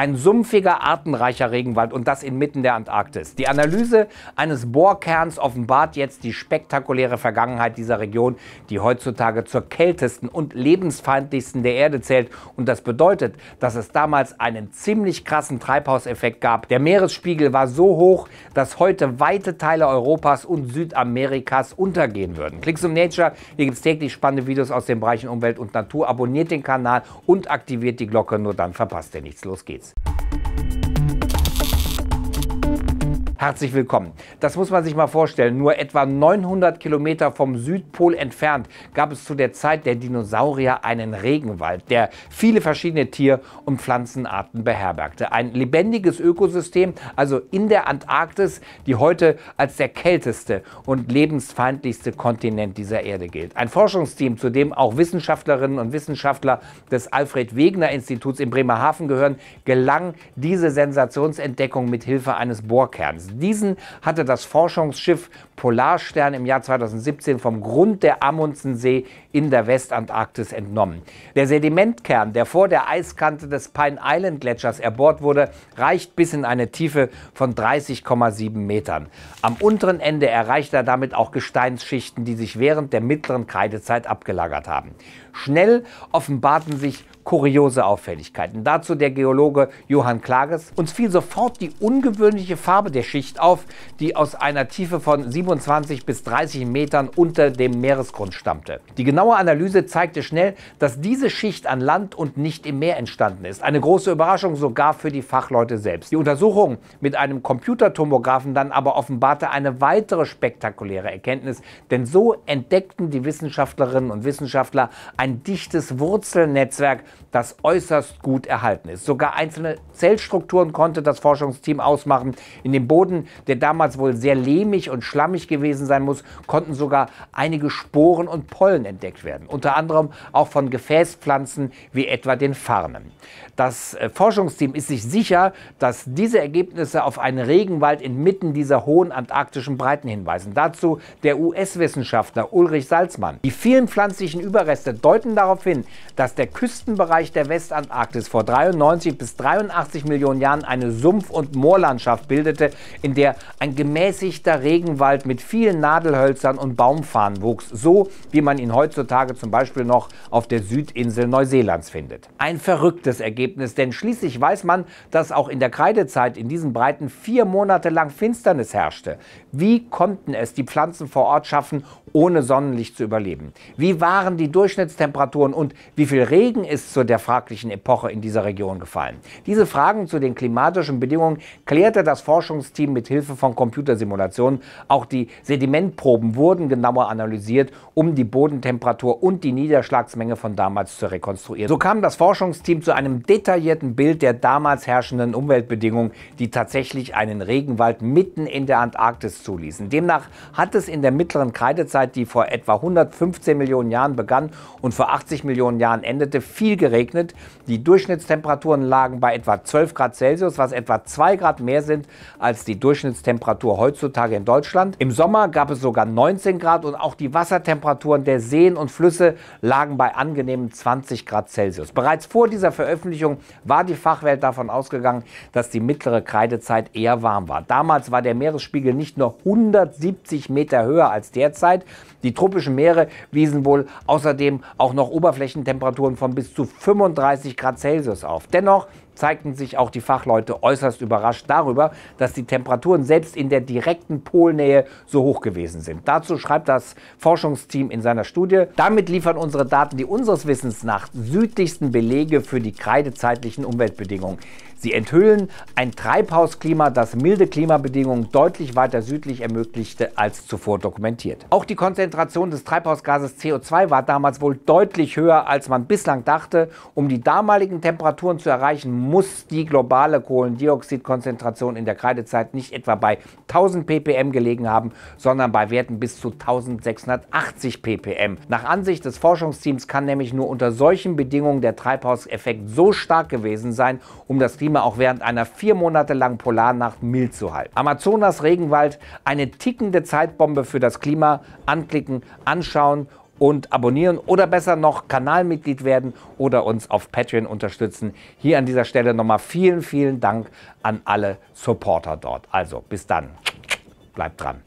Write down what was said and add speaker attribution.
Speaker 1: Ein sumpfiger, artenreicher Regenwald und das inmitten der Antarktis. Die Analyse eines Bohrkerns offenbart jetzt die spektakuläre Vergangenheit dieser Region, die heutzutage zur kältesten und lebensfeindlichsten der Erde zählt. Und das bedeutet, dass es damals einen ziemlich krassen Treibhauseffekt gab. Der Meeresspiegel war so hoch, dass heute weite Teile Europas und Südamerikas untergehen würden. Klicks um Nature, hier gibt es täglich spannende Videos aus den Bereichen Umwelt und Natur. Abonniert den Kanal und aktiviert die Glocke, nur dann verpasst ihr nichts. Los geht's. herzlich willkommen. Das muss man sich mal vorstellen. Nur etwa 900 Kilometer vom Südpol entfernt gab es zu der Zeit der Dinosaurier einen Regenwald, der viele verschiedene Tier- und Pflanzenarten beherbergte. Ein lebendiges Ökosystem, also in der Antarktis, die heute als der kälteste und lebensfeindlichste Kontinent dieser Erde gilt. Ein Forschungsteam, zu dem auch Wissenschaftlerinnen und Wissenschaftler des Alfred Wegener Instituts in Bremerhaven gehören, gelang diese Sensationsentdeckung mit Hilfe eines Bohrkerns. Diesen hatte das Forschungsschiff Polarstern im Jahr 2017 vom Grund der Amundsensee in der Westantarktis entnommen. Der Sedimentkern, der vor der Eiskante des Pine Island Gletschers erbohrt wurde, reicht bis in eine Tiefe von 30,7 Metern. Am unteren Ende erreicht er damit auch Gesteinsschichten, die sich während der mittleren Kreidezeit abgelagert haben. Schnell offenbarten sich kuriose Auffälligkeiten. Dazu der Geologe Johann Klages. Uns fiel sofort die ungewöhnliche Farbe der Schicht auf, die aus einer Tiefe von 27 bis 30 Metern unter dem Meeresgrund stammte. Die genaue Analyse zeigte schnell, dass diese Schicht an Land und nicht im Meer entstanden ist. Eine große Überraschung sogar für die Fachleute selbst. Die Untersuchung mit einem Computertomographen dann aber offenbarte eine weitere spektakuläre Erkenntnis, denn so entdeckten die Wissenschaftlerinnen und Wissenschaftler ein dichtes Wurzelnetzwerk, das äußerst gut erhalten ist. Sogar einzelne Zellstrukturen konnte das Forschungsteam ausmachen. In dem Boden, der damals wohl sehr lehmig und schlammig gewesen sein muss, konnten sogar einige Sporen und Pollen entdeckt werden. Unter anderem auch von Gefäßpflanzen wie etwa den Farnen. Das äh, Forschungsteam ist sich sicher, dass diese Ergebnisse auf einen Regenwald inmitten dieser hohen antarktischen Breiten hinweisen. Dazu der US-Wissenschaftler Ulrich Salzmann. Die vielen pflanzlichen Überreste deuten darauf hin, dass der Küstenbereich der Westantarktis vor 93 bis 83 Millionen Jahren eine Sumpf- und Moorlandschaft bildete, in der ein gemäßigter Regenwald mit vielen Nadelhölzern und Baumfarnen wuchs, so wie man ihn heutzutage zum Beispiel noch auf der Südinsel Neuseelands findet. Ein verrücktes Ergebnis, denn schließlich weiß man, dass auch in der Kreidezeit in diesen Breiten vier Monate lang Finsternis herrschte. Wie konnten es die Pflanzen vor Ort schaffen, ohne Sonnenlicht zu überleben. Wie waren die Durchschnittstemperaturen und wie viel Regen ist zu der fraglichen Epoche in dieser Region gefallen? Diese Fragen zu den klimatischen Bedingungen klärte das Forschungsteam mit Hilfe von Computersimulationen. Auch die Sedimentproben wurden genauer analysiert, um die Bodentemperatur und die Niederschlagsmenge von damals zu rekonstruieren. So kam das Forschungsteam zu einem detaillierten Bild der damals herrschenden Umweltbedingungen, die tatsächlich einen Regenwald mitten in der Antarktis zuließen. Demnach hat es in der mittleren Kreidezeit Eiszeit, die vor etwa 115 Millionen Jahren begann und vor 80 Millionen Jahren endete, viel geregnet. Die Durchschnittstemperaturen lagen bei etwa 12 Grad Celsius, was etwa 2 Grad mehr sind als die Durchschnittstemperatur heutzutage in Deutschland. Im Sommer gab es sogar 19 Grad und auch die Wassertemperaturen der Seen und Flüsse lagen bei angenehmen 20 Grad Celsius. Bereits vor dieser Veröffentlichung war die Fachwelt davon ausgegangen, dass die mittlere Kreidezeit eher warm war. Damals war der Meeresspiegel nicht nur 170 Meter höher als derzeit, die tropischen Meere wiesen wohl außerdem auch noch Oberflächentemperaturen von bis zu 35 Grad Celsius auf. Dennoch zeigten sich auch die Fachleute äußerst überrascht darüber, dass die Temperaturen selbst in der direkten Polnähe so hoch gewesen sind. Dazu schreibt das Forschungsteam in seiner Studie, damit liefern unsere Daten die unseres Wissens nach südlichsten Belege für die kreidezeitlichen Umweltbedingungen. Sie enthüllen ein Treibhausklima, das milde Klimabedingungen deutlich weiter südlich ermöglichte als zuvor dokumentiert. Auch die Konzentration des Treibhausgases CO2 war damals wohl deutlich höher, als man bislang dachte. Um die damaligen Temperaturen zu erreichen, muss die globale Kohlendioxidkonzentration in der Kreidezeit nicht etwa bei 1000 ppm gelegen haben, sondern bei Werten bis zu 1680 ppm. Nach Ansicht des Forschungsteams kann nämlich nur unter solchen Bedingungen der Treibhauseffekt so stark gewesen sein, um das Klima auch während einer vier Monate langen Polarnacht mild zu halten. Amazonas Regenwald, eine tickende Zeitbombe für das Klima, anklicken, anschauen und abonnieren oder besser noch Kanalmitglied werden oder uns auf Patreon unterstützen. Hier an dieser Stelle nochmal vielen, vielen Dank an alle Supporter dort. Also bis dann, bleibt dran.